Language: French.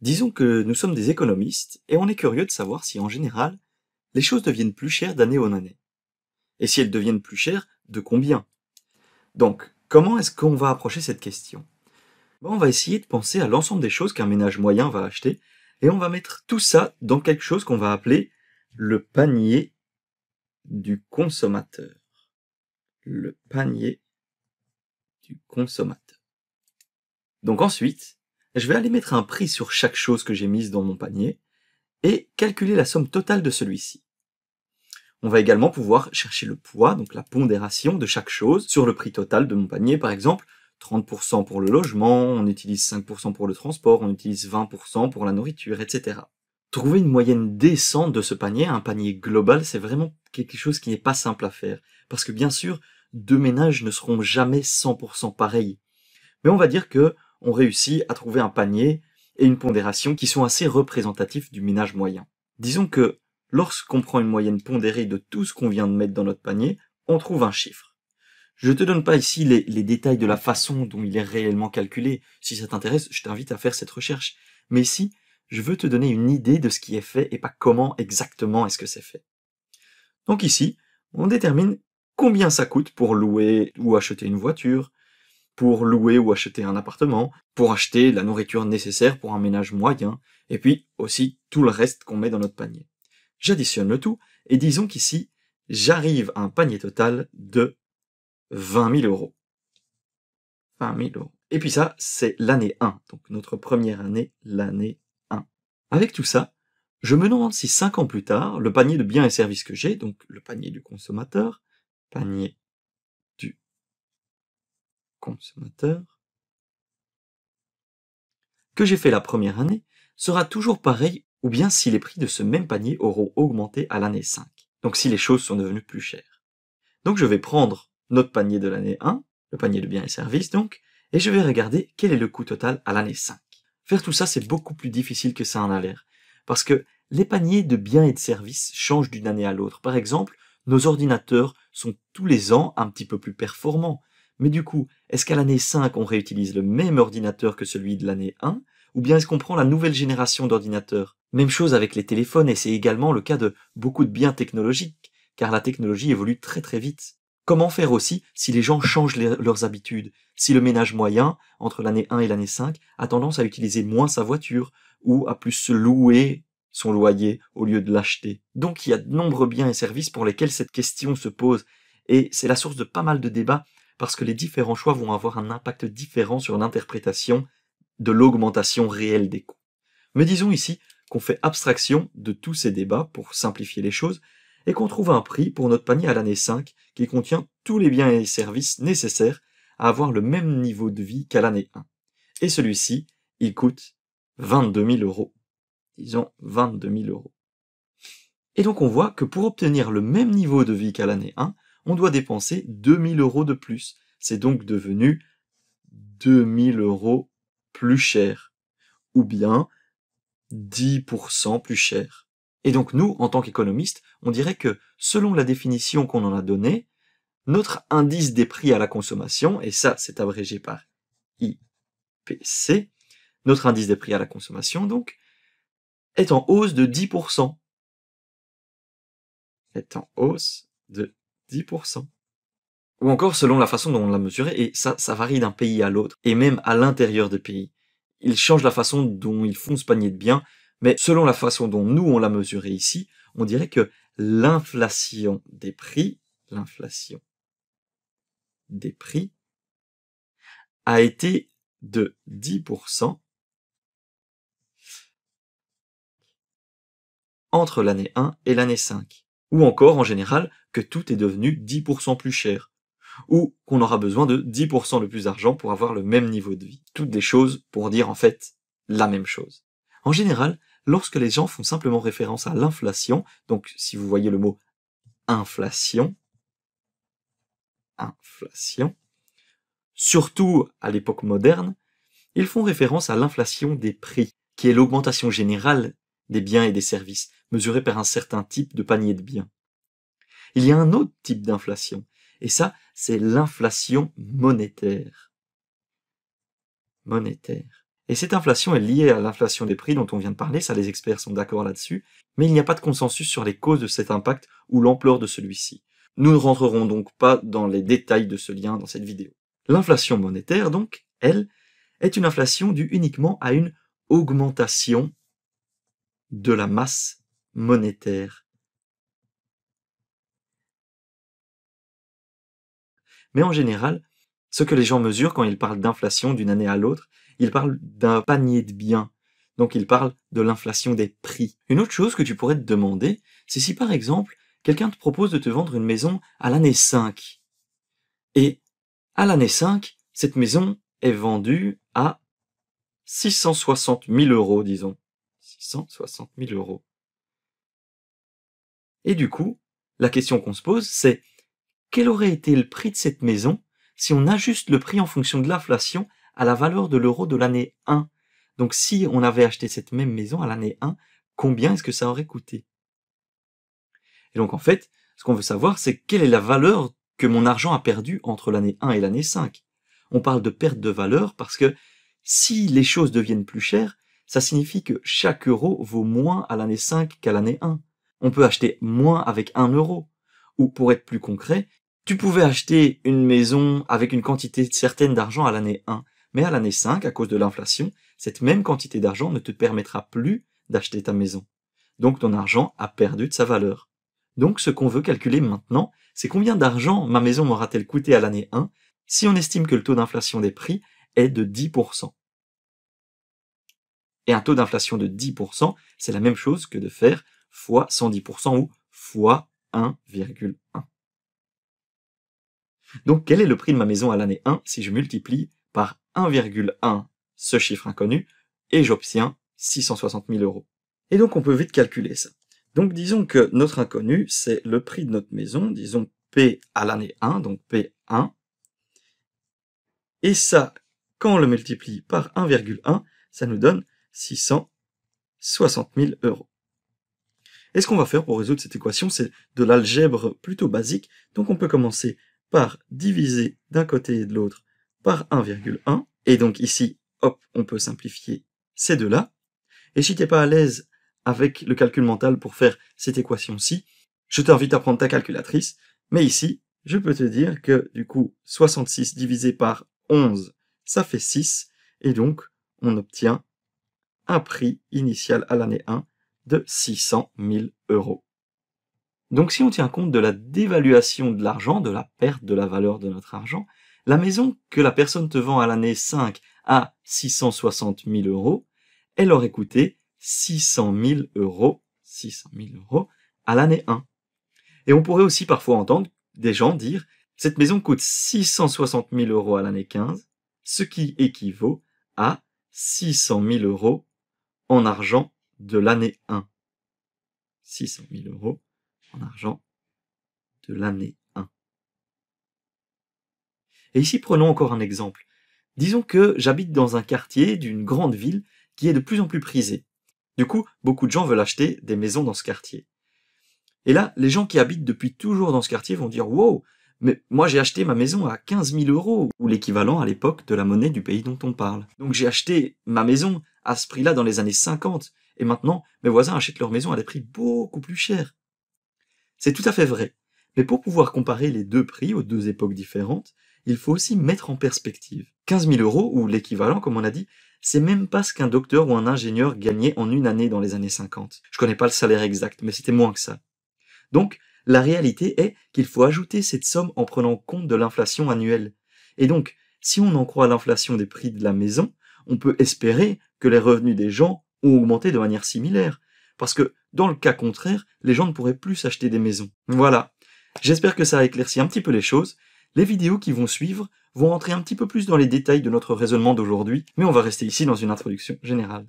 Disons que nous sommes des économistes et on est curieux de savoir si en général les choses deviennent plus chères d'année en année. Et si elles deviennent plus chères, de combien Donc, comment est-ce qu'on va approcher cette question On va essayer de penser à l'ensemble des choses qu'un ménage moyen va acheter et on va mettre tout ça dans quelque chose qu'on va appeler le panier du consommateur. Le panier du consommateur. Donc ensuite, je vais aller mettre un prix sur chaque chose que j'ai mise dans mon panier et calculer la somme totale de celui-ci. On va également pouvoir chercher le poids, donc la pondération de chaque chose sur le prix total de mon panier. Par exemple, 30% pour le logement, on utilise 5% pour le transport, on utilise 20% pour la nourriture, etc. Trouver une moyenne décente de ce panier, un panier global, c'est vraiment quelque chose qui n'est pas simple à faire. Parce que bien sûr, deux ménages ne seront jamais 100% pareils. Mais on va dire que on réussit à trouver un panier et une pondération qui sont assez représentatifs du ménage moyen. Disons que lorsqu'on prend une moyenne pondérée de tout ce qu'on vient de mettre dans notre panier, on trouve un chiffre. Je ne te donne pas ici les, les détails de la façon dont il est réellement calculé. Si ça t'intéresse, je t'invite à faire cette recherche. Mais ici, je veux te donner une idée de ce qui est fait et pas comment exactement est-ce que c'est fait. Donc ici, on détermine combien ça coûte pour louer ou acheter une voiture, pour louer ou acheter un appartement, pour acheter la nourriture nécessaire pour un ménage moyen, et puis aussi tout le reste qu'on met dans notre panier. J'additionne le tout, et disons qu'ici, j'arrive à un panier total de 20 000 euros. 20 000 euros. Et puis ça, c'est l'année 1, donc notre première année, l'année 1. Avec tout ça, je me demande si 5 ans plus tard, le panier de biens et services que j'ai, donc le panier du consommateur, panier que j'ai fait la première année sera toujours pareil ou bien si les prix de ce même panier auront augmenté à l'année 5. Donc si les choses sont devenues plus chères. Donc je vais prendre notre panier de l'année 1, le panier de biens et services donc, et je vais regarder quel est le coût total à l'année 5. Faire tout ça, c'est beaucoup plus difficile que ça en a l'air. Parce que les paniers de biens et de services changent d'une année à l'autre. Par exemple, nos ordinateurs sont tous les ans un petit peu plus performants. Mais du coup, est-ce qu'à l'année 5, on réutilise le même ordinateur que celui de l'année 1 Ou bien est-ce qu'on prend la nouvelle génération d'ordinateurs Même chose avec les téléphones, et c'est également le cas de beaucoup de biens technologiques, car la technologie évolue très très vite. Comment faire aussi si les gens changent leurs habitudes Si le ménage moyen, entre l'année 1 et l'année 5, a tendance à utiliser moins sa voiture, ou à plus se louer son loyer au lieu de l'acheter. Donc il y a de nombreux biens et services pour lesquels cette question se pose, et c'est la source de pas mal de débats parce que les différents choix vont avoir un impact différent sur l'interprétation de l'augmentation réelle des coûts. Mais disons ici qu'on fait abstraction de tous ces débats pour simplifier les choses et qu'on trouve un prix pour notre panier à l'année 5 qui contient tous les biens et services nécessaires à avoir le même niveau de vie qu'à l'année 1. Et celui-ci, il coûte 22 000 euros. Disons 22 000 euros. Et donc on voit que pour obtenir le même niveau de vie qu'à l'année 1, on doit dépenser 2000 euros de plus. C'est donc devenu 2000 euros plus cher, ou bien 10% plus cher. Et donc nous, en tant qu'économistes, on dirait que selon la définition qu'on en a donnée, notre indice des prix à la consommation, et ça c'est abrégé par IPC, notre indice des prix à la consommation donc, est en hausse de 10%. Est en hausse de 10%. Ou encore selon la façon dont on l'a mesuré, et ça, ça varie d'un pays à l'autre, et même à l'intérieur des pays. Ils changent la façon dont ils font ce panier de biens, mais selon la façon dont nous on l'a mesuré ici, on dirait que l'inflation des prix, l'inflation des prix, a été de 10% entre l'année 1 et l'année 5 ou encore en général que tout est devenu 10% plus cher, ou qu'on aura besoin de 10% de plus d'argent pour avoir le même niveau de vie. Toutes des choses pour dire en fait la même chose. En général, lorsque les gens font simplement référence à l'inflation, donc si vous voyez le mot inflation, inflation, surtout à l'époque moderne, ils font référence à l'inflation des prix, qui est l'augmentation générale des biens et des services, mesurée par un certain type de panier de biens. Il y a un autre type d'inflation, et ça, c'est l'inflation monétaire. Monétaire. Et cette inflation est liée à l'inflation des prix dont on vient de parler, ça les experts sont d'accord là-dessus, mais il n'y a pas de consensus sur les causes de cet impact ou l'ampleur de celui-ci. Nous ne rentrerons donc pas dans les détails de ce lien dans cette vidéo. L'inflation monétaire, donc, elle, est une inflation due uniquement à une augmentation de la masse monétaire. Mais en général, ce que les gens mesurent quand ils parlent d'inflation d'une année à l'autre, ils parlent d'un panier de biens. Donc ils parlent de l'inflation des prix. Une autre chose que tu pourrais te demander, c'est si par exemple, quelqu'un te propose de te vendre une maison à l'année 5. Et à l'année 5, cette maison est vendue à 660 000 euros, disons. 660 000 euros. Et du coup, la question qu'on se pose, c'est quel aurait été le prix de cette maison si on ajuste le prix en fonction de l'inflation à la valeur de l'euro de l'année 1 Donc si on avait acheté cette même maison à l'année 1, combien est-ce que ça aurait coûté Et donc en fait, ce qu'on veut savoir, c'est quelle est la valeur que mon argent a perdue entre l'année 1 et l'année 5. On parle de perte de valeur parce que si les choses deviennent plus chères, ça signifie que chaque euro vaut moins à l'année 5 qu'à l'année 1 on peut acheter moins avec 1 euro. Ou pour être plus concret, tu pouvais acheter une maison avec une quantité certaine d'argent à l'année 1, mais à l'année 5, à cause de l'inflation, cette même quantité d'argent ne te permettra plus d'acheter ta maison. Donc ton argent a perdu de sa valeur. Donc ce qu'on veut calculer maintenant, c'est combien d'argent ma maison m'aura-t-elle coûté à l'année 1 si on estime que le taux d'inflation des prix est de 10%. Et un taux d'inflation de 10%, c'est la même chose que de faire fois 110% ou fois 1,1. Donc quel est le prix de ma maison à l'année 1 si je multiplie par 1,1 ce chiffre inconnu et j'obtiens 660 000 euros. Et donc on peut vite calculer ça. Donc disons que notre inconnu, c'est le prix de notre maison, disons P à l'année 1, donc P1. Et ça, quand on le multiplie par 1,1, ça nous donne 660 000 euros. Et ce qu'on va faire pour résoudre cette équation, c'est de l'algèbre plutôt basique. Donc on peut commencer par diviser d'un côté et de l'autre par 1,1. Et donc ici, hop, on peut simplifier ces deux-là. Et si tu t'es pas à l'aise avec le calcul mental pour faire cette équation-ci, je t'invite à prendre ta calculatrice. Mais ici, je peux te dire que du coup, 66 divisé par 11, ça fait 6. Et donc, on obtient un prix initial à l'année 1 600 000 euros. Donc si on tient compte de la dévaluation de l'argent, de la perte de la valeur de notre argent, la maison que la personne te vend à l'année 5 à 660 000 euros, elle aurait coûté 600 000 euros, 600 000 euros à l'année 1. Et on pourrait aussi parfois entendre des gens dire cette maison coûte 660 000 euros à l'année 15, ce qui équivaut à 600 000 euros en argent de l'année 1. 600 000 euros en argent de l'année 1. Et ici, prenons encore un exemple. Disons que j'habite dans un quartier d'une grande ville qui est de plus en plus prisé. Du coup, beaucoup de gens veulent acheter des maisons dans ce quartier. Et là, les gens qui habitent depuis toujours dans ce quartier vont dire Wow, mais moi j'ai acheté ma maison à 15 000 euros, ou l'équivalent à l'époque de la monnaie du pays dont on parle. Donc j'ai acheté ma maison à ce prix-là dans les années 50, et maintenant mes voisins achètent leur maison à des prix beaucoup plus chers. C'est tout à fait vrai, mais pour pouvoir comparer les deux prix aux deux époques différentes, il faut aussi mettre en perspective. 15 000 euros, ou l'équivalent comme on a dit, c'est même pas ce qu'un docteur ou un ingénieur gagnait en une année dans les années 50. Je connais pas le salaire exact, mais c'était moins que ça. Donc, la réalité est qu'il faut ajouter cette somme en prenant compte de l'inflation annuelle. Et donc, si on en croit l'inflation des prix de la maison, on peut espérer que les revenus des gens augmenter de manière similaire. Parce que dans le cas contraire, les gens ne pourraient plus s'acheter des maisons. Voilà. J'espère que ça a éclairci un petit peu les choses. Les vidéos qui vont suivre vont rentrer un petit peu plus dans les détails de notre raisonnement d'aujourd'hui, mais on va rester ici dans une introduction générale.